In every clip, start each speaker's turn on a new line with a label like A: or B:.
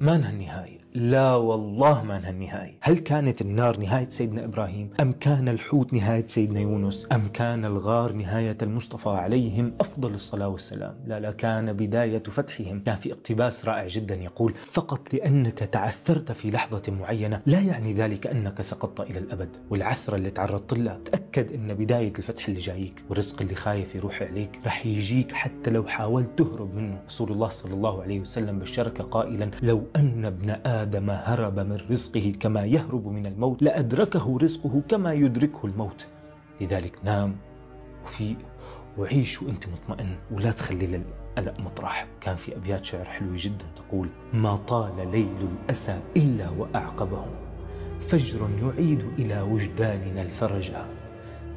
A: مانها النهاية لا والله ما انها النهاية هل كانت النار نهاية سيدنا إبراهيم أم كان الحوت نهاية سيدنا يونس أم كان الغار نهاية المصطفى عليهم أفضل الصلاة والسلام لا لا كان بداية فتحهم كان في اقتباس رائع جدا يقول فقط لأنك تعثرت في لحظة معينة لا يعني ذلك أنك سقطت إلى الأبد والعثرة اللي تعرضت لها تأكد أن بداية الفتح اللي جايك والرزق اللي خايف يروح عليك رح يجيك حتى لو حاولت تهرب منه رسول الله صلى الله عليه وسلم بشرك قائلا لو أن ابن آدم آدم هرب من رزقه كما يهرب من الموت لأدركه رزقه كما يدركه الموت لذلك نام وفيق وعيش وانت مطمئن ولا تخلي للقلق مطرح كان في أبيات شعر حلوة جدا تقول ما طال ليل الأسى إلا وأعقبه فجر يعيد إلى وجداننا الفرجا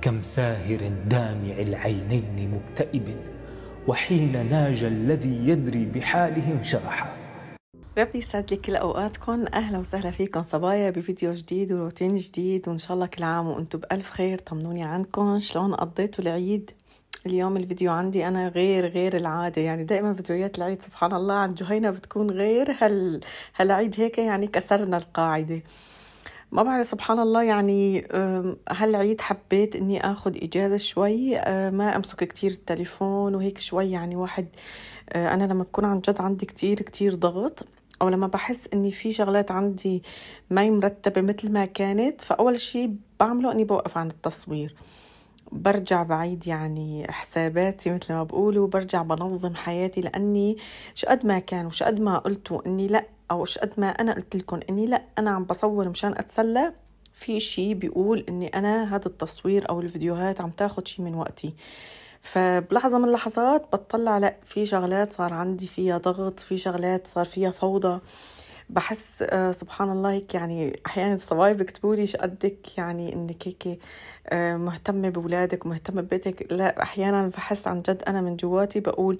A: كم ساهر دامع العينين مكتئب وحين ناجى الذي يدري بحالهم شرحا
B: ربي يسعد لي كل اوقاتكم اهلا وسهلا فيكم صبايا بفيديو جديد وروتين جديد وان شاء الله كل عام وانتم بالف خير طمنوني عنكم شلون قضيتوا العيد اليوم الفيديو عندي انا غير غير العاده يعني دائما فيديوهات العيد سبحان الله عند جهينه بتكون غير هال هالعيد هيك يعني كسرنا القاعده ما بعرف سبحان الله يعني هالعيد حبيت اني اخذ اجازه شوي أه، ما امسك كتير التليفون وهيك شوي يعني واحد أه، انا لما بكون عن جد عندي كتير كتير ضغط او لما بحس اني في شغلات عندي ما مرتبه مثل ما كانت فاول شيء بعمله اني بوقف عن التصوير برجع بعيد يعني حساباتي مثل ما بقولوا وبرجع بنظم حياتي لاني شقد ما كان قد ما قلتوا اني لا او شقد ما انا قلت لكم اني لا انا عم بصور مشان اتسلى في شيء بيقول اني انا هذا التصوير او الفيديوهات عم تاخد شيء من وقتي فبلحظة من اللحظات بتطلع لا في شغلات صار عندي فيها ضغط في شغلات صار فيها فوضى بحس آه، سبحان الله هيك يعني احيانا الصبايا بيكتبوا لي قدك يعني انك هيك آه، مهتمه باولادك ومهتمه ببيتك لا احيانا بحس عن جد انا من جواتي بقول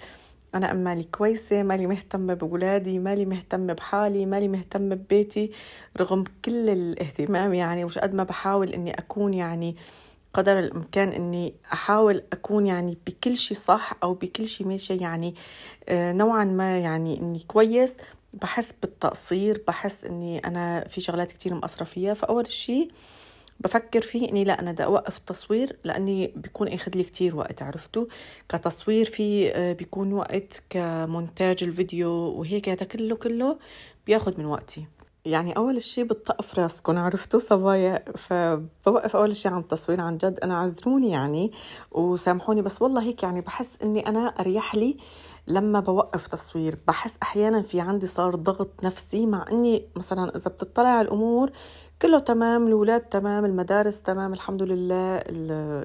B: انا أم مالي كويسه مالي مهتمه باولادي مالي مهتمه بحالي مالي مهتمه ببيتي رغم كل الاهتمام يعني وش قد ما بحاول اني اكون يعني آه قدر الامكان اني احاول اكون يعني بكل شيء صح او بكل شيء ماشي يعني آه، نوعا ما يعني اني كويس بحس بالتقصير بحس اني انا في شغلات كتير مقصره فيها فاول شيء بفكر فيه اني لا انا بدي اوقف التصوير لاني بيكون اخذ لي كتير وقت عرفتوا كتصوير في آه، بيكون وقت كمونتاج الفيديو وهيك هذا كله كله بياخد من وقتي يعني أول شي بتطقف راسكم عرفتوا صبايا فبوقف أول شي عن التصوير عن جد أنا عذروني يعني وسامحوني بس والله هيك يعني بحس إني أنا أريح لي لما بوقف تصوير بحس أحيانا في عندي صار ضغط نفسي مع إني مثلا إذا بتطلع على الأمور كله تمام الاولاد تمام المدارس تمام الحمد لله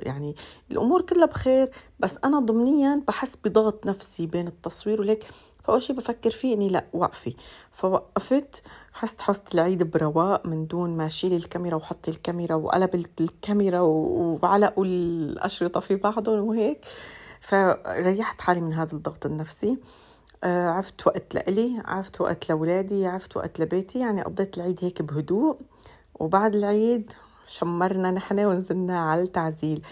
B: يعني الأمور كلها بخير بس أنا ضمنيا بحس بضغط نفسي بين التصوير وليك فأول شي بفكر فيه إني لأ وقفي فوقفت حست حست العيد برواق من دون ما شيل الكاميرا وحط الكاميرا وقلب الكاميرا وعلقوا الأشرطة في بعضهم وهيك فريحت حالي من هذا الضغط النفسي آه، عفت وقت لإلي عفت وقت لأولادي عفت وقت لبيتي يعني قضيت العيد هيك بهدوء وبعد العيد شمرنا نحن ونزلنا على التعزيل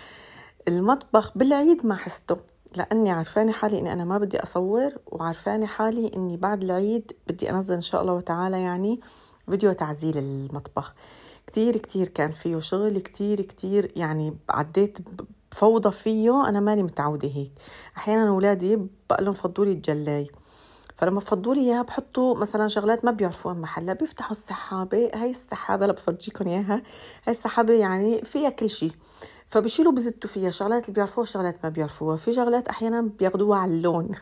B: المطبخ بالعيد ما حسته لاني عرفانه حالي اني انا ما بدي اصور وعرفانه حالي اني بعد العيد بدي انزل ان شاء الله وتعالى يعني فيديو تعزيل المطبخ كتير كتير كان فيه شغل كتير كتير يعني عديت فوضى فيه انا ماني متعوده هيك احيانا اولادي بقول لهم فضوا لي الجلاي فلما فضوا لي اياها بحطوا مثلا شغلات ما بيعرفوها محلها بيفتحوا السحابه هاي السحابه اللي بفرجيكم اياها هاي السحابه يعني فيها كل شيء فبشيلوا بزتوا فيها شغلات اللي بيعرفوها شغلات ما بيعرفوها في شغلات احيانا بياخدوها على اللون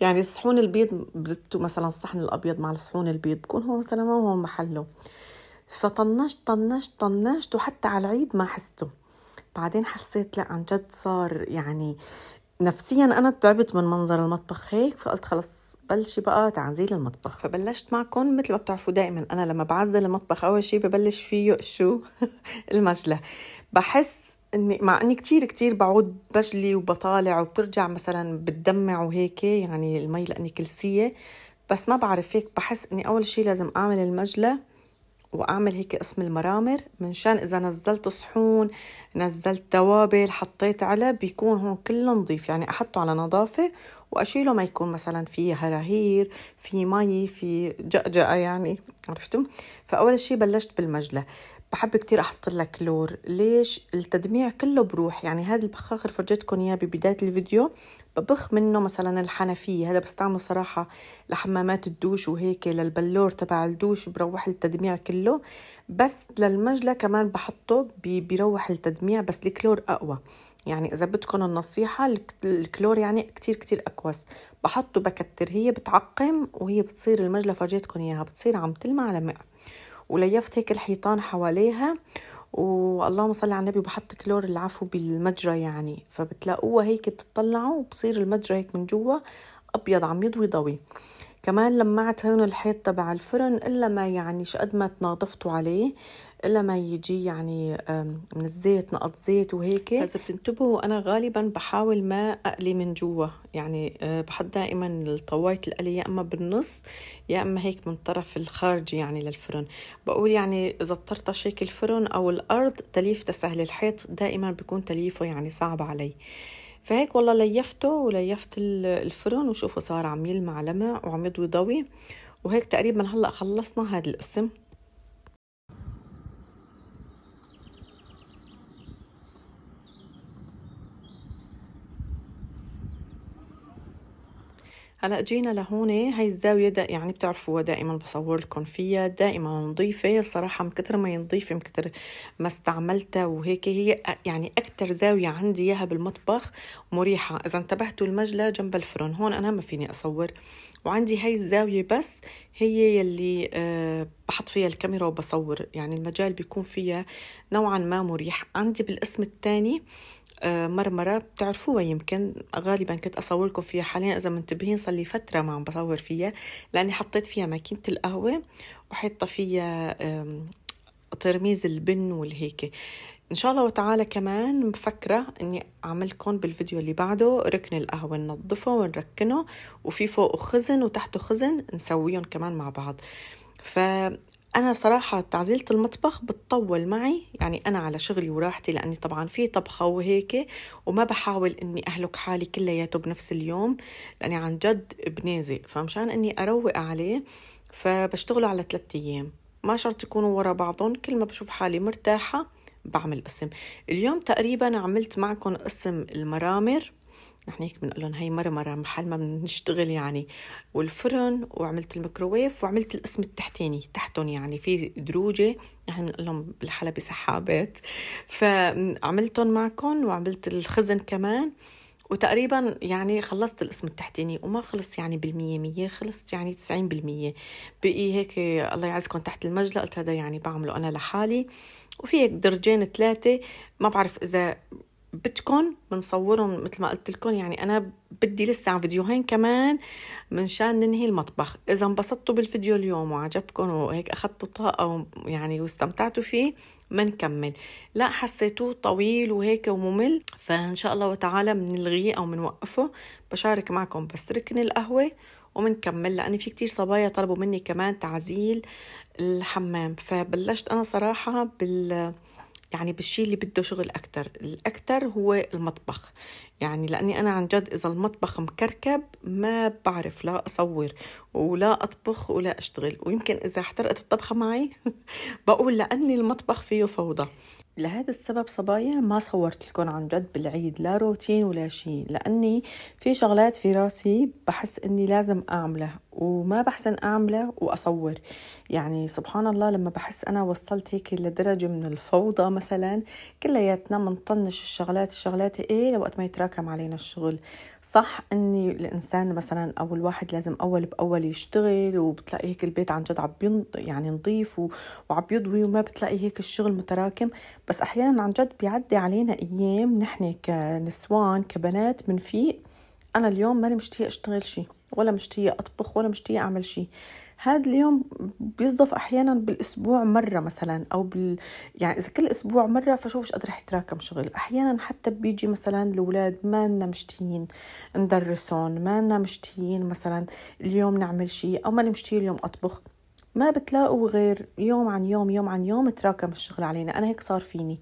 B: يعني الصحون البيض بزتوا مثلا الصحن الابيض مع الصحون البيض بكون هو مثلا ما هو محله فطنشت طنشت طنشت وحتى على العيد ما حسته بعدين حسيت لا عن جد صار يعني نفسيا انا تعبت من منظر المطبخ هيك فقلت خلص بلشي بقى تعزيل المطبخ فبلشت معكم مثل ما بتعرفوا دائما انا لما بعزل المطبخ اول شيء ببلش فيه شو المجله بحس اني مع اني كتير كتير بعود بجلي وبطالع وبترجع مثلا بتدمع وهيك يعني المي لاني كلسيه بس ما بعرف هيك بحس اني اول شيء لازم اعمل المجله واعمل هيك قسم المرامر منشان اذا نزلت صحون نزلت توابل حطيت علب بيكون هون كله نظيف يعني احطه على نظافه واشيله ما يكون مثلا في هراهير في مي في جأجأة يعني عرفتم فاول شيء بلشت بالمجله بحب كتير احط لك كلور ليش التدميع كله بروح يعني هذا البخاخ اللي فرجيتكم اياه ببدايه الفيديو ببخ منه مثلا الحنفيه هذا بستعمله صراحه لحمامات الدوش وهيك للبلور تبع الدوش بروح التدميع كله بس للمجلى كمان بحطه بيروح التدميع بس الكلور اقوى يعني اذا بدكم النصيحه الكلور يعني كتير كتير اكوس بحطه بكتر هي بتعقم وهي بتصير المجلى فرجيتكم اياها بتصير عم تلمع لمع وليفت هيك الحيطان حواليها واللهم صل على النبي بحط كلور العفو بالمجرى يعني فبتلاقوها هيك بتطلعوا وبصير المجرى هيك من جوا ابيض عم يضوي ضوي كمان لمعت هون الحيط تبع الفرن الا ما يعني شقد ما تناظفتوا عليه الا ما يجي يعني من الزيت نقط زيت وهيك اذا بتنتبهوا انا غالبا بحاول ما اقلي من جوا يعني آه، بحط دائما الطوايه القلي يا اما بالنص يا اما هيك من الطرف الخارجي يعني للفرن بقول يعني اذا اضطرت هيك الفرن او الارض تليف تسهل الحيط دائما بيكون تليفه يعني صعب علي فهيك والله ليفته وليفت الفرن وشوفوا صار عم يلمع لمع وعم يضوي ضوي وهيك تقريبا هلا خلصنا هذا القسم هلا جينا لهون هاي الزاويه دا يعني بتعرفوها دائما بصور لكم فيها دائما نظيفه الصراحه من كتر ما هي نظيفه من كتر ما استعملتها وهيك هي يعني أكتر زاويه عندي اياها بالمطبخ مريحه اذا انتبهتوا المجلى جنب الفرن هون انا ما فيني اصور وعندي هاي الزاويه بس هي يلي آه، بحط فيها الكاميرا وبصور يعني المجال بيكون فيها نوعا ما مريح عندي بالقسم الثاني آه، مرمرة بتعرفوها يمكن غالبا كنت أصور لكم فيها حاليا إذا منتبهين صار لي فترة ما عم بصور فيها لأني حطيت فيها ماكينة القهوة وحاطة فيها ترميز البن والهيك ان شاء الله وتعالى كمان مفكرة اني اعملكم بالفيديو اللي بعده ركن القهوة ننظفه ونركنه وفي فوقه خزن وتحته خزن نسويهم كمان مع بعض ف أنا صراحة تعزيلة المطبخ بتطول معي يعني أنا على شغلي وراحتي لأني طبعا في طبخة وهيك وما بحاول إني أهلك حالي كلياته بنفس اليوم لأني عن جد بنازق فمشان إني أروق عليه فبشتغله على ثلاثة أيام ما شرط يكونوا ورا بعضهم كل ما بشوف حالي مرتاحة بعمل قسم اليوم تقريبا عملت معكم قسم المرامر نحن هيك بنقول لهم هي مرة مرة محل ما بنشتغل يعني والفرن وعملت الميكروويف وعملت القسم التحتاني تحتهم يعني في دروجة نحن بنقول لهم بالحلبه سحابات فعملتهم معكم وعملت الخزن كمان وتقريبا يعني خلصت القسم التحتاني وما خلص يعني بالمية مية خلصت يعني تسعين بالمية بقي هيك الله يعزكم تحت المجلة قلت هذا يعني بعمله أنا لحالي وفي هيك درجين ثلاثة ما بعرف إذا بدكم بنصورهم مثل ما قلت لكم يعني انا بدي لسه على فيديوهين كمان منشان ننهي المطبخ اذا انبسطتوا بالفيديو اليوم وعجبكم وهيك اخذتوا طاقه يعني واستمتعتوا فيه منكمل لا حسيتوه طويل وهيك وممل فان شاء الله وتعالى بنلغيه او بنوقفه بشارك معكم بس ركن القهوه ومنكمل لأن في كتير صبايا طلبوا مني كمان تعزيل الحمام فبلشت أنا صراحة بال يعني بالشيء اللي بده شغل أكتر الأكتر هو المطبخ يعني لأني أنا عن جد إذا المطبخ مكركب ما بعرف لا أصور ولا أطبخ ولا أشتغل ويمكن إذا احترقت الطبخة معي بقول لأني المطبخ فيه فوضى لهذا السبب صبايا ما صورت لكم عن جد بالعيد لا روتين ولا شيء لأني في شغلات في راسي بحس أني لازم أعملها وما بحسن أعملها وأصور يعني سبحان الله لما بحس أنا وصلت هيك لدرجة من الفوضى مثلا كلياتنا بنطنش الشغلات الشغلات إيه لوقت ما يتراكم علينا الشغل صح أني الإنسان مثلا أو الواحد لازم أول بأول يشتغل وبتلاقي هيك البيت عن جد عم يعني نظيف وعم يضوي وما بتلاقي هيك الشغل متراكم بس أحيانا عن جد بيعدي علينا أيام نحن كنسوان كبنات بنفيق أنا اليوم ماني مشتهية أشتغل شيء ولا مشتهية أطبخ ولا مشتهية أعمل شيء هذا اليوم بيصدف احيانا بالاسبوع مره مثلا او بال يعني اذا كل اسبوع مره فشو قدر قادر يتراكم شغل احيانا حتى بيجي مثلا الاولاد ما لنا مشتيين ندرسهم ما لنا مشتيين مثلا اليوم نعمل شيء او ما نمشي اليوم اطبخ ما بتلاقوا غير يوم عن يوم يوم عن يوم تراكم الشغل علينا انا هيك صار فيني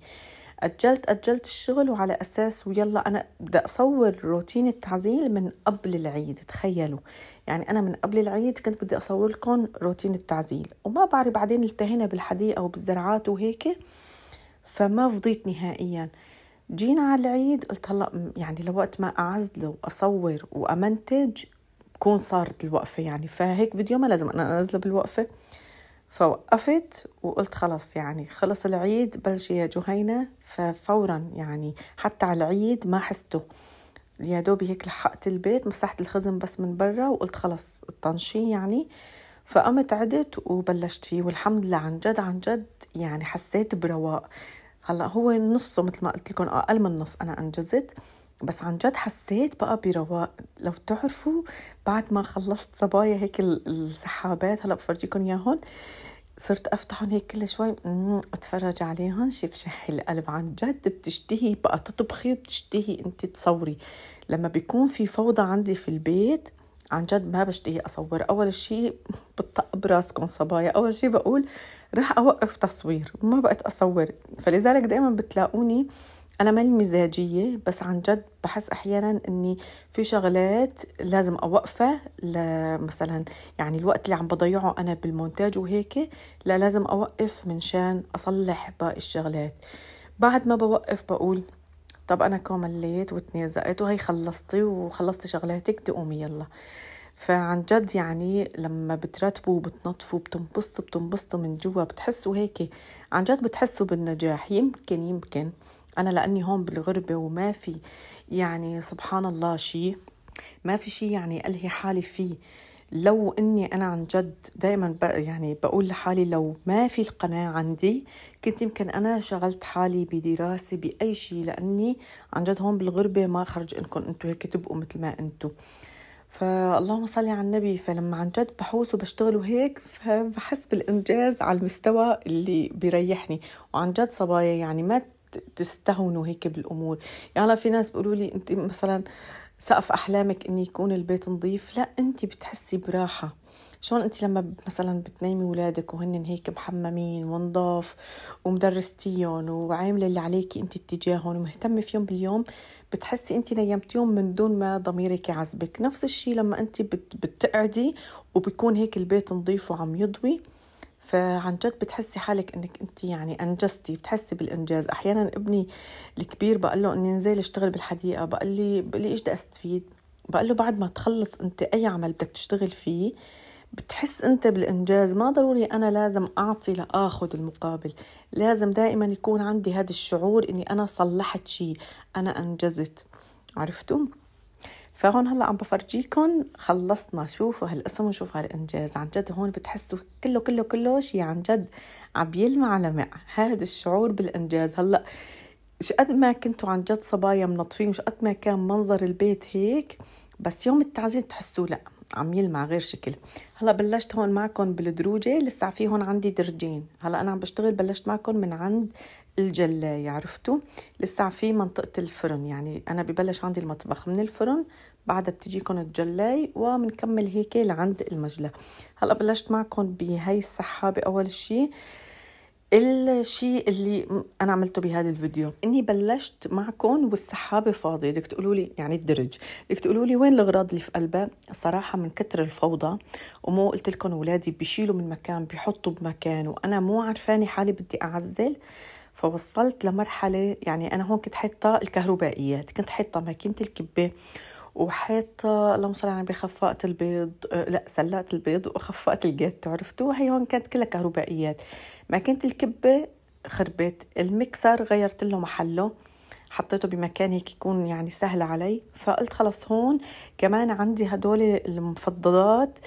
B: أجلت أجلت الشغل وعلى أساس ويلا أنا بدي أصور روتين التعزيل من قبل العيد تخيلوا يعني أنا من قبل العيد كنت بدي أصور لكم روتين التعزيل وما بعرف بعدين التهينا بالحديقة وبالزرعات وهيك فما فضيت نهائياً جينا على العيد قلت هلا يعني لوقت ما اعزله واصور وامنتج بكون صارت الوقفه يعني فهيك فيديو ما لازم انا انزله بالوقفه فوقفت وقلت خلص يعني خلص العيد بلش يا جهينة ففورا يعني حتى على العيد ما حسته يا دوبي هيك لحقت البيت مسحت الخزن بس من برا وقلت خلص الطنشين يعني فقمت عدت وبلشت فيه والحمد لله عن جد عن جد يعني حسيت برواق هلا هو نصه مثل ما قلت لكم اقل من نص انا انجزت بس عن جد حسيت بقى برواق لو تعرفوا بعد ما خلصت صبايا هيك السحابات هلا بفرجيكم اياهم صرت افتحهم هيك كل شوي اتفرج عليهم شي بشحي القلب عن جد بتشتهي بقى تطبخي بتشتهي انت تصوري لما بيكون في فوضى عندي في البيت عن جد ما بشتهي اصور اول شيء بطق براسكم صبايا اول شيء بقول رح اوقف تصوير ما بقت اصور فلذلك دائما بتلاقوني آه انا ماني مزاجيه بس عن جد بحس احيانا اني في شغلات لازم اوقفها مثلا يعني الوقت اللي عم بضيعه انا بالمونتاج وهيك لا لازم اوقف منشان اصلح باقي الشغلات بعد ما بوقف بقول طب انا كومليت وتنازقت وهي خلصتي وخلصت شغلاتك تقومي يلا فعن جد يعني لما بترتبوا وبتنظفوا بتنبسطوا بتنبسطوا من جوا بتحسوا هيك عن جد بتحسوا بالنجاح يمكن يمكن أنا لأني هون بالغربة وما في يعني سبحان الله شيء ما في شيء يعني ألهي حالي فيه لو اني انا عن جد دائما يعني بقول لحالي لو ما في القناه عندي كنت يمكن انا شغلت حالي بدراسه باي شيء لاني عن جد هون بالغربه ما خرج انكم انتم هيك تبقوا مثل ما انتم فاللهم صل على النبي فلما عن جد بحوس وبشتغل وهيك فبحس بالانجاز على المستوى اللي بيريحني وعن جد صبايا يعني ما تستهونوا هيك بالامور يعني في ناس بيقولوا لي انت مثلا سقف احلامك ان يكون البيت نظيف لا انت بتحسي براحه شلون انت لما مثلا بتنيمي ولادك وهن هيك محممين ونضاف ومدرستيهم وعامله اللي عليكي انت اتجاههم ومهتمه فيهم باليوم بتحسي انت نيمتيهم من دون ما ضميرك يعذبك نفس الشيء لما انت بتقعدي وبكون هيك البيت نظيف وعم يضوي فعن جد بتحسي حالك انك انت يعني انجزتي بتحسي بالانجاز احيانا ابني الكبير بقول له اني انزل اشتغل بالحديقه بقول لي بقول لي ايش بدي استفيد بقول له بعد ما تخلص انت اي عمل بدك تشتغل فيه بتحس انت بالانجاز ما ضروري انا لازم اعطي لاخذ المقابل لازم دائما يكون عندي هذا الشعور اني انا صلحت شيء انا انجزت عرفتوا فهون هلا عم بفرجيكم خلصنا شوفوا هالقسم وشوفوا هالانجاز عن جد هون بتحسوا كله كله كله شيء عن جد عم يلمع لمع هذا الشعور بالانجاز هلا شقد ما كنتوا عن جد صبايا منطفين وشقد ما كان منظر البيت هيك بس يوم التعزيم تحسوا لا عم يلمع غير شكل هلا بلشت هون معكم بالدروجه لسه في هون عندي درجين هلا انا عم بشتغل بلشت معكم من عند الجلاية عرفتوا لسه في منطقة الفرن يعني أنا ببلش عندي المطبخ من الفرن بعدها بتجيكم الجلاي وبنكمل هيك لعند المجلة هلأ بلشت معكم بهاي السحابة أول شيء الشيء اللي انا عملته بهذا الفيديو اني بلشت معكم والسحابه فاضيه بدك تقولوا لي يعني الدرج بدك تقولوا لي وين الاغراض اللي في قلبها صراحه من كتر الفوضى ومو قلت لكم اولادي بيشيلوا من مكان بيحطوا بمكان وانا مو عرفانه حالي بدي اعزل فوصلت لمرحله يعني انا هون كنت حاطه الكهربائيات كنت حاطه ماكينه الكبه وحاطه اللهم صل على بخفقت البيض آه، لا سلقت البيض وخفقت الجاتو عرفتوا هي هون كانت كلها كهربائيات ماكينه الكبه خربت المكسر غيرت له محله حطيته بمكان هيك يكون يعني سهل علي فقلت خلص هون كمان عندي هدول المفضلات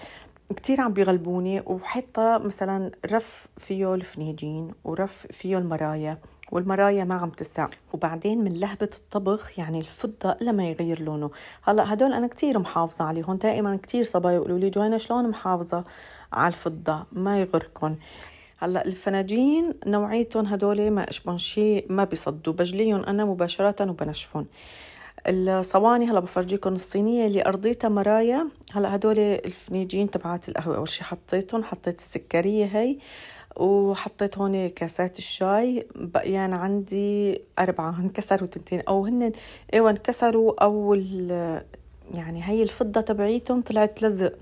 B: كتير عم بيغلبوني وحتى مثلا رف فيه الفنيجين ورف فيه المرايا والمرايا ما عم تسع وبعدين من لهبة الطبخ يعني الفضة إلا ما يغير لونه هلا هدول أنا كتير محافظة عليهم دائما كتير صبايا يقولوا لي جوانا شلون محافظة على الفضة ما يغركم هلا الفناجين نوعيتهم هدول ما اشبهن شيء ما بيصدوا بجليهم انا مباشره وبنشفهم الصواني هلا بفرجيكم الصينيه اللي ارضيتها مرايا هلا هدول الفنيجين تبعات القهوه اول شي حطيتهم حطيت السكريه هي وحطيت هون كاسات الشاي بقيان عندي أربعة انكسروا تنتين أو هن إيوا انكسروا أو يعني هي الفضة تبعيتهم طلعت لزق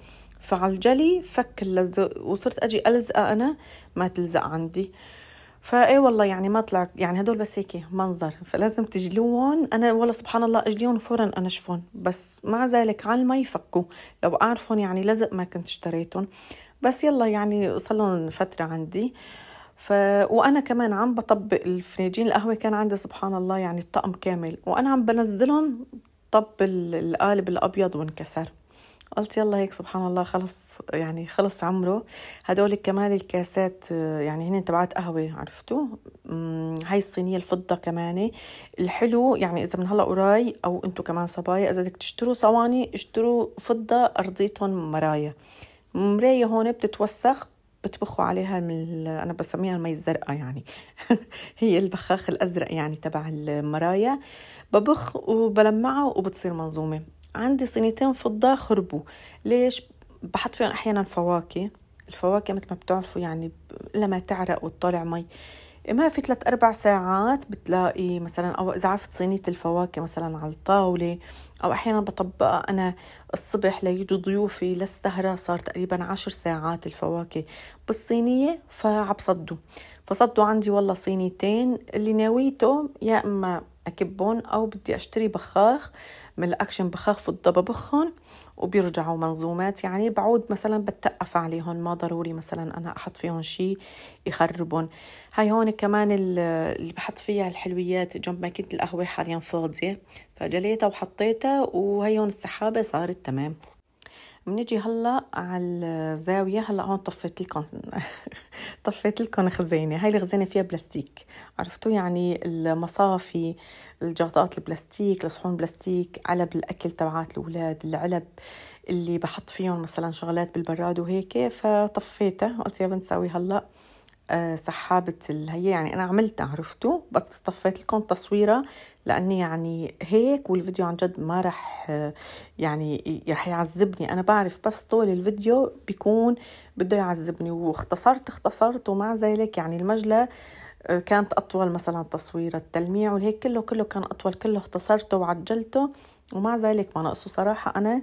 B: فعلى الجلي فك اللزق وصرت أجي ألزقة أنا ما تلزق عندي فاي والله يعني ما طلع يعني هدول بس هيك منظر فلازم تجلوهم انا والله سبحان الله اجليهم فورا انشفهم بس مع ذلك على ما يفكوا لو اعرفهم يعني لزق ما كنت اشتريتهم بس يلا يعني صار لهم فتره عندي ف... وانا كمان عم بطبق الفناجين القهوه كان عندي سبحان الله يعني الطقم كامل وانا عم بنزلهم طب القالب الابيض وانكسر قلت يلا هيك سبحان الله خلص يعني خلص عمره هدول كمان الكاسات يعني هن تبعات قهوة عرفتوا هاي الصينية الفضة كمان الحلو يعني إذا من هلا قراي أو أنتوا كمان صبايا إذا بدك تشتروا صواني اشتروا فضة أرضيتهم مرايا مراية هون بتتوسخ بتبخوا عليها من انا بسميها المي الزرقاء يعني هي البخاخ الازرق يعني تبع المرايا ببخ وبلمعها وبتصير منظومه عندي صينيتين فضة خربوا ليش بحط فيهم أحيانا فواكه الفواكه مثل ما بتعرفوا يعني لما تعرق وتطلع مي ما في ثلاث أربع ساعات بتلاقي مثلا أو إذا عرفت صينية الفواكه مثلا على الطاولة أو أحيانا بطبقها أنا الصبح ليجوا ضيوفي للسهرة صار تقريبا عشر ساعات الفواكه بالصينية فعبصدوا فصدوا عندي والله صينيتين اللي ناويته يا إما أكبهم أو بدي أشتري بخاخ من الاكشن بخففوا الضبابخهم وبيرجعوا منظومات يعني بعود مثلا بتقف عليهم ما ضروري مثلا انا احط فيهم شيء يخربهم هاي هون كمان اللي بحط فيها الحلويات جنب ما كنت القهوه حاليا فاضيه فجليتها وحطيتها وهي هون السحابه صارت تمام بنيجي هلا على الزاويه هلا هون طفيت لكم طفيت لكم خزينه هاي الخزينه فيها بلاستيك عرفتوا يعني المصافي الجاطات البلاستيك الصحون البلاستيك علب الاكل تبعات الاولاد العلب اللي بحط فيهم مثلا شغلات بالبراد وهيك فطفيتها قلت يا بنت ساوي هلا آه، سحابة هي يعني أنا عملتها عرفتوا بس طفيت لكم تصويرة لاني يعني هيك والفيديو عن جد ما رح يعني رح يعذبني انا بعرف بس طول الفيديو بيكون بده يعذبني واختصرت اختصرت ومع ذلك يعني المجله آه، كانت اطول مثلا تصوير التلميع وهيك كله كله كان اطول كله اختصرته وعجلته ومع ذلك ما نقصه صراحه انا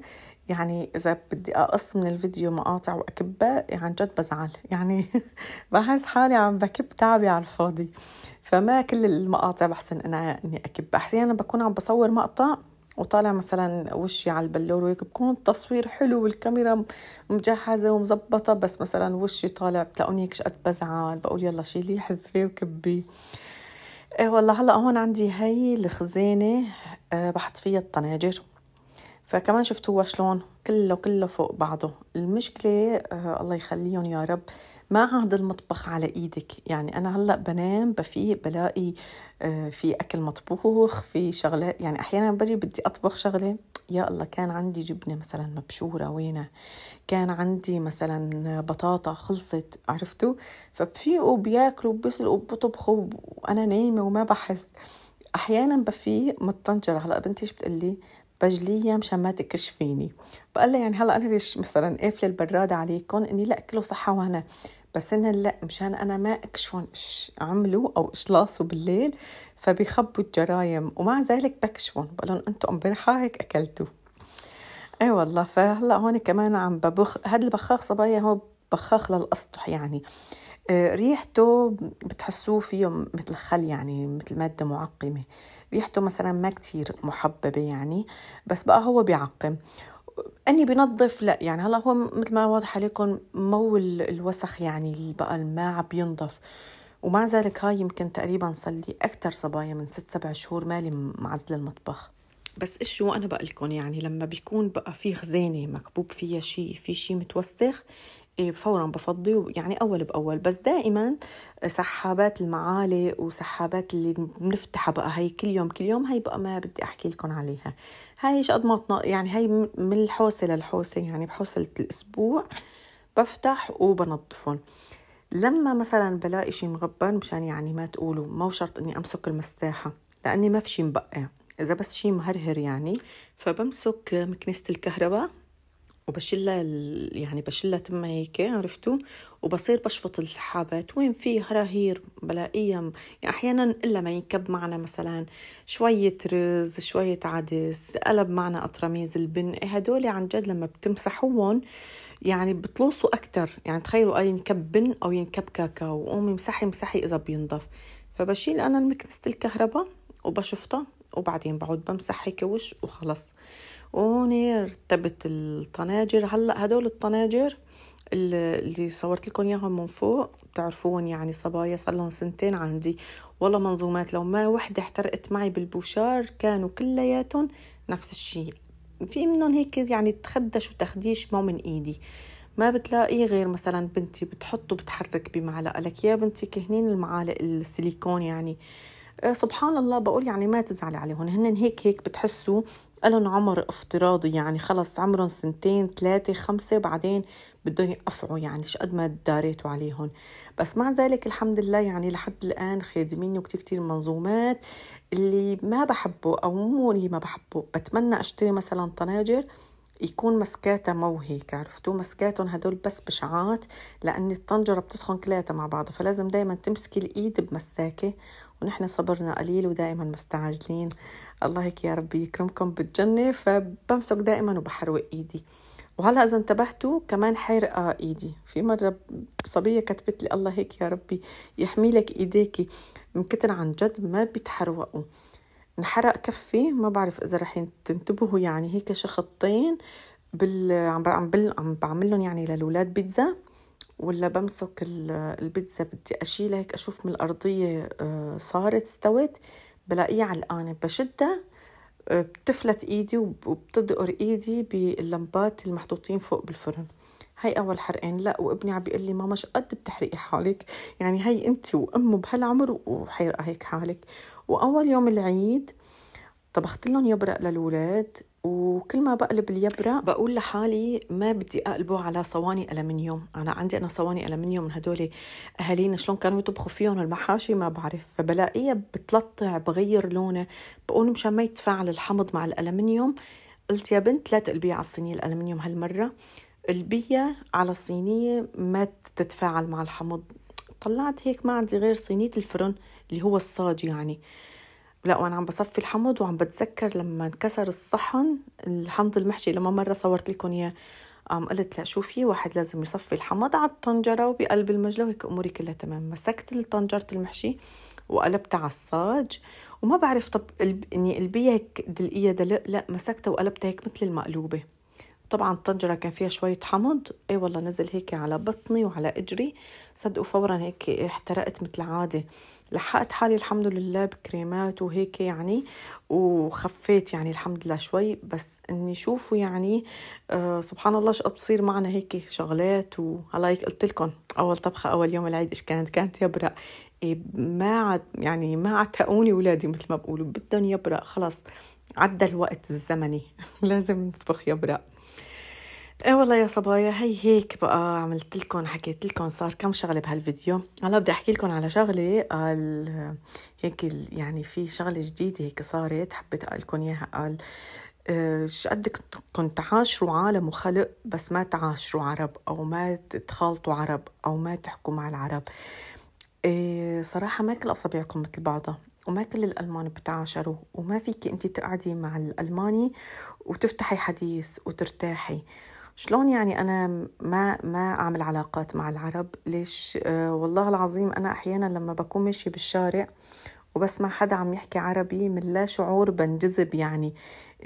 B: يعني اذا بدي اقص من الفيديو مقاطع واكبه يعني عن يعني جد بزعل يعني بحس حالي عم بكب تعبي على الفاضي فما كل المقاطع بحسن انا اني اكب احيانا بكون عم بصور مقطع وطالع مثلا وشي على البلور وهيك بكون التصوير حلو والكاميرا مجهزه ومظبطه بس مثلا وشي طالع بتلاقوني هيك قد بزعل بقول يلا شيلي حزبه وكبي إيه والله هلا هون عندي هي الخزانه أه بحط فيها الطناجر فكمان شفتوها شلون كله كله فوق بعضه المشكله أه الله يخليهم يا رب ما عاد المطبخ على ايدك يعني انا هلا بنام بفيق بلاقي آه، في اكل مطبوخ في شغله يعني احيانا بجي بدي اطبخ شغله يا الله كان عندي جبنه مثلا مبشوره وينها كان عندي مثلا بطاطا خلصت عرفتوا فبفيقوا بياكلوا بيسلقوا بطبخوا وانا نايمه وما بحس احيانا بفيق من الطنجره هلا بنتي ايش بتقلي بجلية مشان ما تكشفيني بقول لها يعني هلا انا ليش مثلا قافله البراده عليكم اني لا اكله صحه وانا بس هن لا مشان أنا ما أكشفهم إيش عملوا أو إيش لاصوا بالليل فبيخبوا الجرايم ومع ذلك بكشفهم بقول لهم أنتم امبارحة هيك أكلتوا اي أيوة والله فهلا هون كمان عم ببخ هذا البخاخ صبايا هو بخاخ للاسطح يعني آه، ريحته بتحسوه فيه مثل خل يعني مثل مادة معقمة ريحته مثلا ما كتير محببة يعني بس بقى هو بيعقم اني بنظف لا يعني هلا هو مثل ما واضح عليكم مو الوسخ يعني اللي بقى ما عم بينضف ومع ذلك هاي يمكن تقريبا صار لي اكثر صبايا من ست سبع شهور مالي معزله المطبخ بس ايش وانا بقول لكم يعني لما بيكون بقى في خزانه مكبوب فيها شيء في شيء متوسخ إيه، فورا بفضي يعني اول باول بس دائما سحابات المعالي وسحابات اللي بنفتحها بقى هي كل يوم كل يوم هي بقى ما بدي احكي لكم عليها هاي قد ما يعني هي من الحوسه للحوسه يعني بحوسه الاسبوع بفتح وبنظفهم لما مثلا بلاقي شيء مغبن مشان يعني ما تقولوا مو شرط اني امسك المساحه لاني ما في شيء مبقى اذا بس شيء مهرهر يعني فبمسك مكنسه الكهرباء وبشلها يعني بشلها تما هيك عرفتوا وبصير بشفط السحابات وين في هراهير بلاقيها يعني احيانا الا ما ينكب معنا مثلا شويه رز شويه عدس قلب معنا قطرميز البن هدول عن جد لما بتمسحوهم يعني بتلوصوا اكثر يعني تخيلوا اي ينكب بن او ينكب كاكاو قومي امسحي امسحي اذا بينضف فبشيل انا المكنسه الكهرباء وبشفطها وبعدين بقعد بمسح هيك وش وخلص وهون ارتبت الطناجر هلا هدول الطناجر اللي صورت لكم اياهم من فوق بتعرفون يعني صبايا صار لهم سنتين عندي والله منظومات لو ما وحده احترقت معي بالبوشار كانوا كلياتهم نفس الشيء في منهم هيك يعني تخدش وتخديش مو من ايدي ما بتلاقيه غير مثلا بنتي بتحط وبتحرك بمعلقه لك يا بنتي كهنين المعالق السيليكون يعني آه، سبحان الله بقول يعني ما تزعلي عليهم هن هيك هيك بتحسوا لهم عمر افتراضي يعني خلص عمرهم سنتين ثلاثة خمسة بعدين بدهم يقفعوا يعني شقد ما داريتوا عليهم بس مع ذلك الحمد لله يعني لحد الآن خادميني وكتير كتير منظومات اللي ما بحبه أو مو اللي ما بحبه بتمنى أشتري مثلا طناجر يكون مسكاتها مو هيك عرفتوا مسكاتهم هدول بس بشعات لأن الطنجرة بتسخن كلياتها مع بعضها فلازم دايما تمسكي الإيد بمساكة ونحن صبرنا قليل ودائما مستعجلين الله هيك يا ربي يكرمكم بالجنة فبمسك دائما وبحرق إيدي وهلا إذا انتبهتوا كمان حارقة إيدي في مرة صبية كتبت لي الله هيك يا ربي يحمي لك إيديكي من كتر عن جد ما بيتحروقوا انحرق كفي ما بعرف إذا رح تنتبهوا يعني هيك شخطين بال عم بعمل عم بعملهم يعني للولاد بيتزا ولا بمسك البيتزا بدي اشيلها هيك اشوف من الارضيه آه، صارت استوت بلاقيه علقانة بشدها آه، بتفلت ايدي وبتدقر ايدي باللمبات المحطوطين فوق بالفرن هاي اول حرقين لا وابني عم بيقول لي ماما شقد بتحرقي حالك يعني هاي انت وامه بهالعمر وحيرقه هيك حالك واول يوم العيد طبخت لهم يبرق للولاد وكل ما بقلب اليبرة بقول لحالي ما بدي أقلبه على صواني ألمنيوم أنا عندي أنا صواني ألمنيوم من هدول أهالينا شلون كانوا يطبخوا فيهم المحاشي ما بعرف فبلاقيها بتلطع بغير لونه بقول مشان ما يتفاعل الحمض مع الألمنيوم قلت يا بنت لا تقلبيها على الصينية الألمنيوم هالمرة قلبيها على الصينية ما تتفاعل مع الحمض طلعت هيك ما عندي غير صينية الفرن اللي هو الصاج يعني لا وانا عم بصفي الحمض وعم بتذكر لما انكسر الصحن الحمض المحشي لما مره صورت لكم اياه قام قلت لا شوفي واحد لازم يصفي الحمض على الطنجره وبقلب المجله وهيك اموري كلها تمام مسكت الطنجره المحشي وقلبتها على الصاج وما بعرف طب اني يعني قلبيها هيك دلقيه دلق لا مسكتها وقلبتها هيك مثل المقلوبه طبعا الطنجره كان فيها شويه حمض اي والله نزل هيك على بطني وعلى اجري صدقوا فورا هيك احترقت مثل عاده لحقت حالي الحمد لله بكريمات وهيك يعني وخفيت يعني الحمد لله شوي بس اني شوفوا يعني آه سبحان الله شقد بصير معنا هيك شغلات وهلا هيك قلت لكم اول طبخه اول يوم العيد ايش كانت كانت يبرق إيه ما عاد يعني ما عاد تقوني اولادي مثل ما بقولوا بدهم يبرق خلص عدى الوقت الزمني لازم نطبخ يبرق ايه والله يا صبايا هي هيك بقى عملت لكم حكيت لكم صار كم شغله بهالفيديو هلا بدي احكي لكم على شغله قال هيك يعني في شغله جديده هيك صارت حبيت اقول لكم اياها قال آه، قد كنتوا تعاشروا عالم وخلق بس ما تعاشروا عرب او ما تخالطوا عرب او ما تحكوا مع العرب إيه صراحه ما كل اصابعكم مثل بعضها وما كل الألمان بتعاشروا وما فيك أنت تقعدي مع الألماني وتفتحي حديث وترتاحي شلون يعني انا ما ما اعمل علاقات مع العرب ليش آه والله العظيم انا احيانا لما بكون ماشي بالشارع وبسمع حدا عم يحكي عربي من لا شعور بنجذب يعني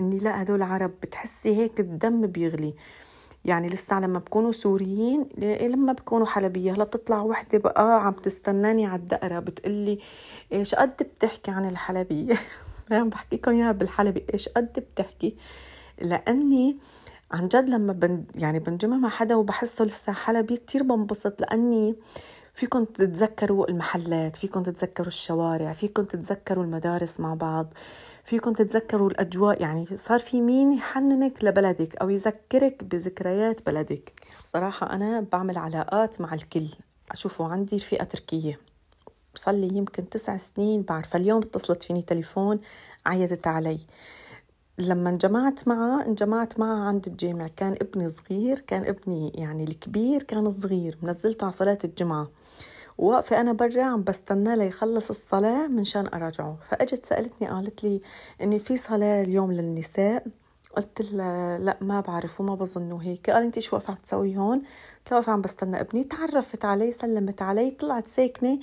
B: اني لا هدول عرب بتحسي هيك الدم بيغلي يعني لسه لما بكونوا سوريين إيه، لما بكونوا حلبيه هلا بتطلع وحده بقى عم تستناني على الدقره بتقلي ايش قد بتحكي عن الحلبيه عم بحكيكم اياها بالحلبي ايش قد بتحكي لاني عن جد لما بن يعني بنجمع مع حدا وبحسه لسه حلبي كتير بنبسط لأني فيكم تتذكروا المحلات فيكم تتذكروا الشوارع فيكم تتذكروا المدارس مع بعض فيكم تتذكروا الأجواء يعني صار في مين يحننك لبلدك أو يذكرك بذكريات بلدك صراحة أنا بعمل علاقات مع الكل أشوفوا عندي رفيقة تركية صار لي يمكن تسع سنين بعرف اليوم اتصلت فيني تليفون عيدت علي لما انجمعت معه انجمعت معه عند الجامع كان ابني صغير كان ابني يعني الكبير كان صغير منزلته على صلاة الجمعة واقفة أنا برا عم بستناه ليخلص الصلاة منشان أراجعه فأجت سألتني قالت لي إني في صلاة اليوم للنساء قلت لها لا ما بعرف وما بظنه هيك قال انت شو واقفه عم تسوي هون قلت واقفه عم بستنى ابني تعرفت علي سلمت علي طلعت ساكنه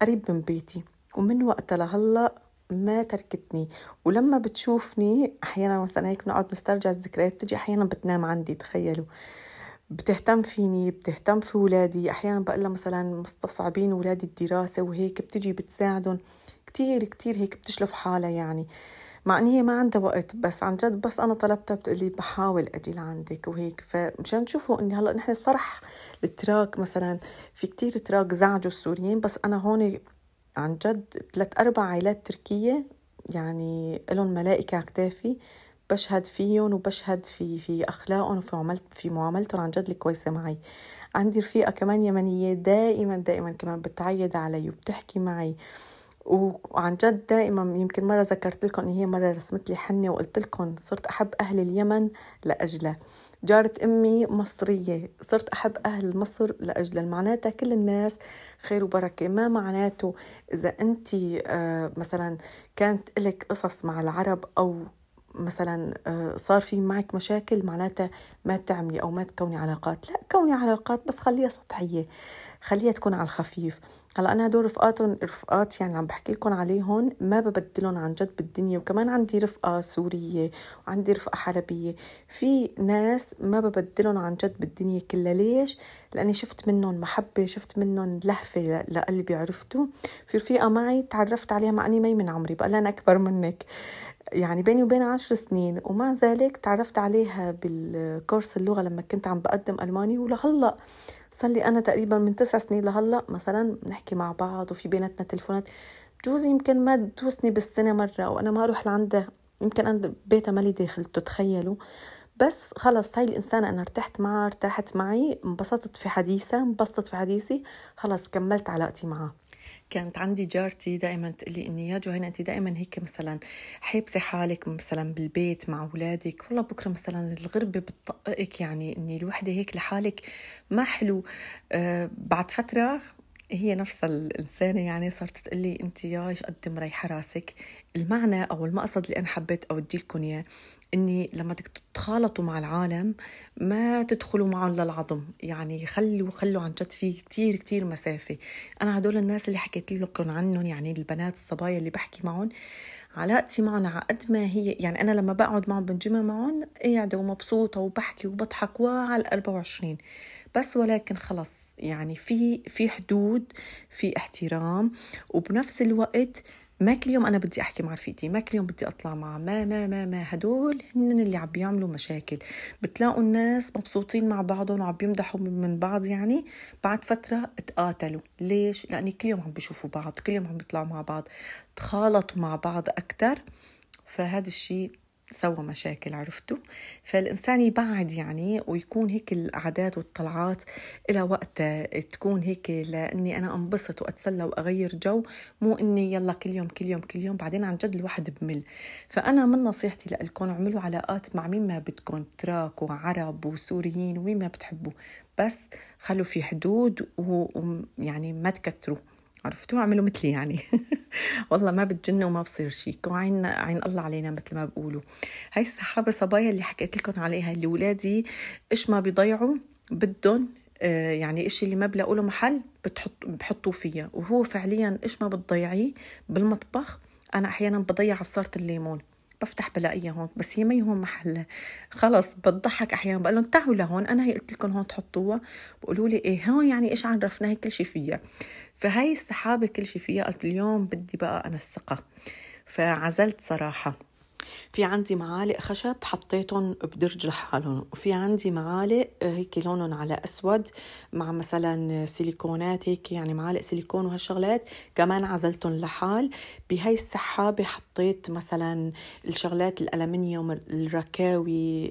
B: قريب من بيتي ومن وقتها لهلا ما تركتني ولما بتشوفني احيانا مثلا هيك بنقعد نسترجع الذكريات بتجي احيانا بتنام عندي تخيلوا بتهتم فيني بتهتم في ولادي احيانا بقول مثلا مستصعبين ولادي الدراسه وهيك بتجي بتساعدهم كتير كتير هيك بتشلف حالها يعني مع ان هي ما عندها وقت بس عن جد بس انا طلبتها بتقولي بحاول اجي لعندك وهيك فمشان تشوفوا اني هلا نحن صرح التراك مثلا في كتير تراك زعجوا السوريين بس انا هون عن جد ثلاث أربع عائلات تركية يعني لهم ملائكة أكتافي بشهد فيهم وبشهد في في اخلاقهم وفي عملت في معاملتهم عن جد الكويسه معي عندي رفيقه كمان يمنيه دائما دائما كمان بتعيد علي وبتحكي معي وعن جد دائما يمكن مره ذكرت لكم ان هي مره رسمت لي حنه وقلت لكم صرت احب اهل اليمن لاجلها جارة أمي مصرية صرت أحب أهل مصر لأجل معناتها كل الناس خير وبركة ما معناته إذا أنت آه، مثلا كانت لك قصص مع العرب أو مثلا آه، صار في معك مشاكل معناتها ما تعملي او ما تكوني علاقات لا كوني علاقات بس خليها سطحيه خليها تكون على الخفيف هلا انا هدول رفقاتهم رفقات يعني عم بحكي لكم عليهم ما ببدلهم عن جد بالدنيا وكمان عندي رفقه سوريه وعندي رفقه حربيه في ناس ما ببدلهم عن جد بالدنيا كلها ليش لاني شفت منهم محبه شفت منهم لهفه لقلبي عرفته في رفيقه معي تعرفت عليها مع اني مي من عمري بقى انا اكبر منك يعني بيني وبين عشر سنين ومع ذلك تعرفت عليها بالكورس اللغة لما كنت عم بقدم ألماني ولهلأ صار لي انا تقريبا من تسع سنين لهلا مثلا بنحكي مع بعض وفي بيناتنا تلفونات جوزي يمكن ما تدوسني بالسنه مره وانا ما اروح لعنده يمكن انا بيتها مالي داخلته تخيلوا بس خلص هاي الإنسانة أنا ارتحت معها ارتاحت معي انبسطت في حديثها انبسطت في حديثي خلص كملت علاقتي معها كانت عندي جارتي دائما تقول لي اني يا جوهينا انت دائما هيك مثلا حيبسي حالك مثلا بالبيت مع اولادك والله بكره مثلا الغربه بتطقك يعني اني الوحده هيك لحالك ما حلو آه بعد فتره هي نفس الإنسانة يعني صارت تقول لي أنت يا قد مريحة راسك المعنى أو المقصد اللي أنا حبيت أودي لكم إياه اني لما بدك تتخالطوا مع العالم ما تدخلوا معهم للعظم يعني خلوا خلوا عن جد في كتير كتير مسافة أنا هدول الناس اللي حكيت لكم عنهم يعني البنات الصبايا اللي بحكي معهم علاقتي معهم على قد ما هي يعني أنا لما بقعد معهم بنجمع معهم قاعدة ومبسوطة وبحكي وبضحك وعلى 24 بس ولكن خلص يعني في في حدود في احترام وبنفس الوقت ما كل يوم انا بدي احكي مع رفيقتي ما كل يوم بدي اطلع معها ما ما ما ما هدول هن اللي عم بيعملوا مشاكل بتلاقوا الناس مبسوطين مع بعضهم وعم بيمدحوا من بعض يعني بعد فتره تقاتلوا ليش لان كل يوم عم بيشوفوا بعض كل يوم عم بيطلعوا مع بعض تخالطوا مع بعض اكثر فهذا الشيء سوى مشاكل عرفتوا فالإنسان يبعد يعني ويكون هيك القعدات والطلعات إلى وقت تكون هيك لأني أنا أنبسط وأتسلى وأغير جو مو إني يلا كل يوم كل يوم كل يوم بعدين عن جد الواحد بمل فأنا من نصيحتي لكم اعملوا علاقات مع مين ما بدكم تراك وعرب وسوريين ومين ما بتحبوا بس خلوا في حدود ويعني ما تكتروا عرفتوا اعملوا مثلي يعني والله ما بتجن وما بصير شيء عين عين الله علينا مثل ما بقولوا هاي السحابه صبايا اللي حكيت لكم عليها اللي ولادي ايش ما بيضيعوا بدهم آه، يعني ايش اللي ما بلاقوا له محل بتحط بحطوه فيها وهو فعليا إيش ما بتضيعيه بالمطبخ أنا أحيانا بضيع عصارة الليمون بفتح بلاقيها هون بس هي ما هون محلها خلص بتضحك احيانا بقول لهم تعالوا لهون انا هي قلت لكم هون تحطوها بقولوا لي ايه هون يعني ايش عرفنا هي كل شيء فيها فهاي السحابة كل شي فيها قلت اليوم بدي بقى أنا فعزلت صراحة في عندي معالق خشب حطيتهم بدرج لحالهم وفي عندي معالق هيك لونهم على اسود مع مثلا سيليكونات هيك يعني معالق سيليكون وهالشغلات كمان عزلتهم لحال بهاي السحابه حطيت مثلا الشغلات الالمنيوم الركاوي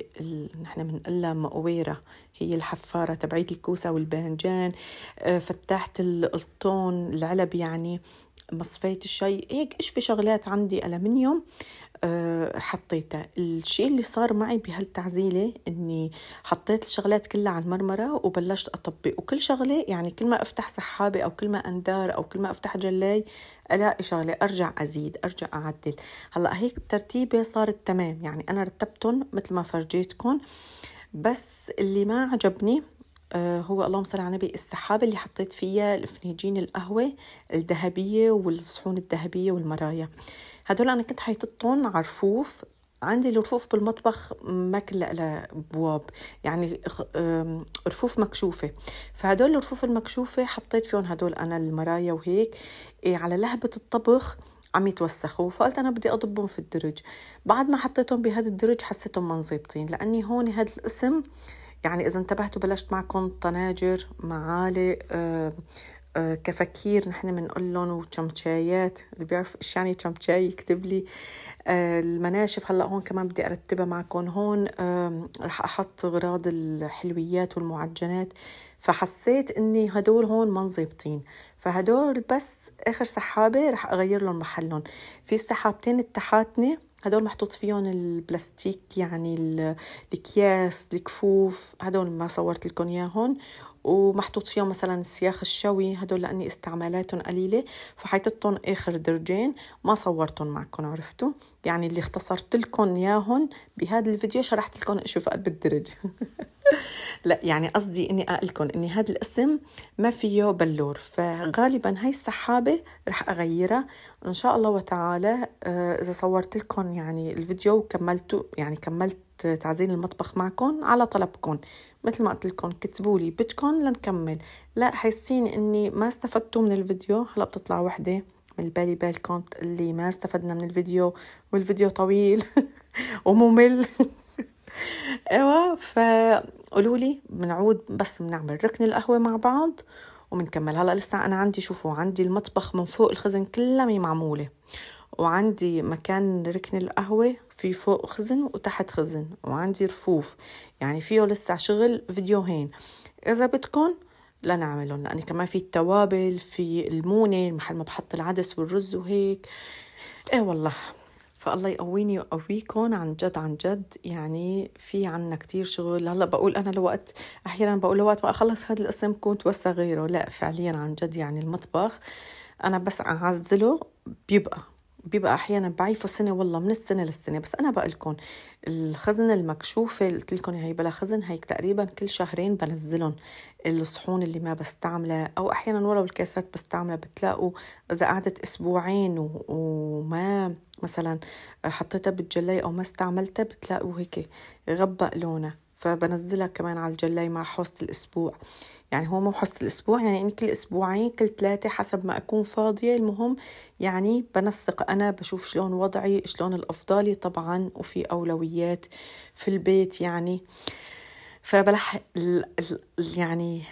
B: نحن بنقلها مقويره هي الحفارة تبعية الكوسة والبانجان آه، فتاحة الطون العلب يعني مصفية الشاي هيك ايش في شغلات عندي ألمنيوم آه، حطيتها الشيء اللي صار معي بهالتعزيلة اني حطيت الشغلات كلها على المرمرة وبلشت اطبق وكل شغلة يعني كل ما افتح سحابة او كل ما اندار او كل ما افتح جلاي الاقي شغلة ارجع ازيد ارجع اعدل هلا هيك الترتيبة صارت تمام يعني انا رتبتهم مثل ما فرجيتكم بس اللي ما عجبني آه، هو اللهم صل على النبي السحابه اللي حطيت فيها الفنيجين القهوه الذهبيه والصحون الذهبيه والمرايا هدول انا كنت حيططهم على رفوف عندي الرفوف بالمطبخ ما كلها لها بواب يعني رفوف مكشوفه فهدول الرفوف المكشوفه حطيت فيهم هدول انا المرايا وهيك إيه، على لهبه الطبخ عم يتوسخوا فقلت انا بدي اضبهم في الدرج بعد ما حطيتهم بهذا الدرج حسيتهم منظبطين لاني هون هذا القسم يعني اذا انتبهتوا بلشت معكم طناجر معالق آه, آه، كفكير نحن بنقول لهم وشمشايات اللي بيعرف ايش يعني شمشاي يكتب لي آه، المناشف هلا هون كمان بدي ارتبها معكم هون رح احط غراض الحلويات والمعجنات فحسيت اني هدول هون ما منظبطين فهدول بس اخر سحابه رح اغير لهم محلهم في سحابتين التحاتنه هدول محطوط فيهم البلاستيك يعني الاكياس الكفوف هدول ما صورت لكم اياهم ومحطوط فيهم مثلا السياخ الشوي هدول لاني استعمالاتهم قليله فحيطتهم اخر درجين ما صورتهم معكم عرفتوا يعني اللي اختصرت لكم اياهم بهذا الفيديو شرحت لكم ايش في قلب الدرج لا يعني قصدي اني اقلكم اني هذا الاسم ما فيه بلور فغالبا هاي السحابه رح اغيرها ان شاء الله وتعالى آه، اذا صورت لكم يعني الفيديو وكملته يعني كملت تعزين المطبخ معكم على طلبكم مثل ما قلت لكم كتبوا لي بدكم لنكمل لا حاسين اني ما استفدتوا من الفيديو هلا بتطلع وحده من بالي بالكم اللي ما استفدنا من الفيديو والفيديو طويل وممل ايوه فقولوا لي بنعود بس بنعمل ركن القهوه مع بعض وبنكمل هلا لسه انا عندي شوفوا عندي المطبخ من فوق الخزن كلها مي معموله وعندي مكان ركن القهوة في فوق خزن وتحت خزن وعندي رفوف يعني فيه لسه شغل فيديوهين إذا بدكم لنعملهم لأن كمان في التوابل في المونة محل ما بحط العدس والرز وهيك إيه والله فالله يقويني ويقويكم عن جد عن جد يعني في عنا كتير شغل هلا بقول انا لوقت احيانا بقول لوقت ما اخلص هذا القسم كنت بس غيره لا فعليا عن جد يعني المطبخ انا بس اعزله بيبقى بيبقى احيانا بعيفه سنه والله من السنه للسنه بس انا بقول لكم الخزنه المكشوفه قلت لكم هي بلا خزن هيك تقريبا كل شهرين بنزلهم الصحون اللي ما بستعملها او احيانا ولو الكاسات بستعملها بتلاقوا اذا قعدت اسبوعين وما مثلا حطيتها بالجلاية او ما استعملتها بتلاقوا هيك غبق لونها فبنزلها كمان على الجلاي مع حوست الأسبوع يعني هو مو حوست الأسبوع يعني إني كل أسبوعين كل ثلاثة حسب ما أكون فاضية المهم يعني بنسق أنا بشوف شلون وضعي شلون الأفضلي طبعا وفي أولويات في البيت يعني فبلحق يعني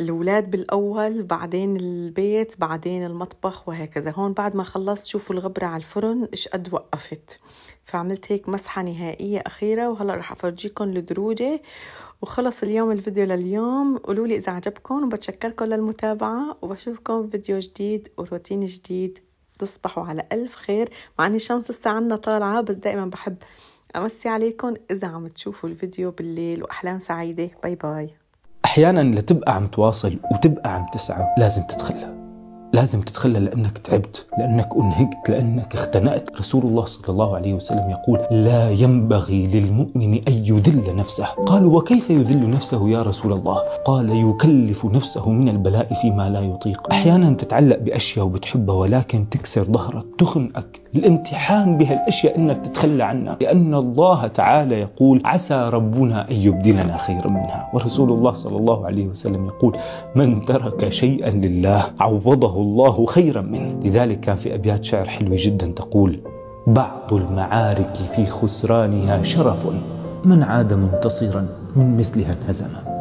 B: الأولاد بالاول بعدين البيت بعدين المطبخ وهكذا هون بعد ما خلصت شوفوا الغبره على الفرن ايش قد وقفت فعملت هيك مسحة نهائية أخيرة وهلأ رح أفرجيكم الدروجة وخلص اليوم الفيديو لليوم قولوا لي إذا عجبكم وبتشكركم للمتابعة وبشوفكم بفيديو جديد وروتين جديد تصبحوا على ألف خير مع إني الشمس لسه عنا طالعة بس دائما بحب أمسي عليكم إذا عم تشوفوا الفيديو بالليل وأحلام سعيدة باي باي
A: أحيانا لتبقى عم تواصل وتبقى عم تسعى لازم تتخلى لازم تتخلى لأنك تعبت لأنك أنهكت لأنك اختنقت رسول الله صلى الله عليه وسلم يقول لا ينبغي للمؤمن أن يذل نفسه قالوا وكيف يذل نفسه يا رسول الله قال يكلف نفسه من البلاء فيما لا يطيق أحيانا تتعلق بأشياء وبتحبها ولكن تكسر ظهرك تخنقك الامتحان بهالأشياء أنك تتخلى عنها لأن الله تعالى يقول عسى ربنا أن يبدلنا خيرا منها ورسول الله صلى الله عليه وسلم يقول من ترك شيئا لله عوضه الله خيرا منه لذلك كان في أبيات شعر حلوة جدا تقول بعض المعارك في خسرانها شرف من عاد منتصرا من مثلها انهزما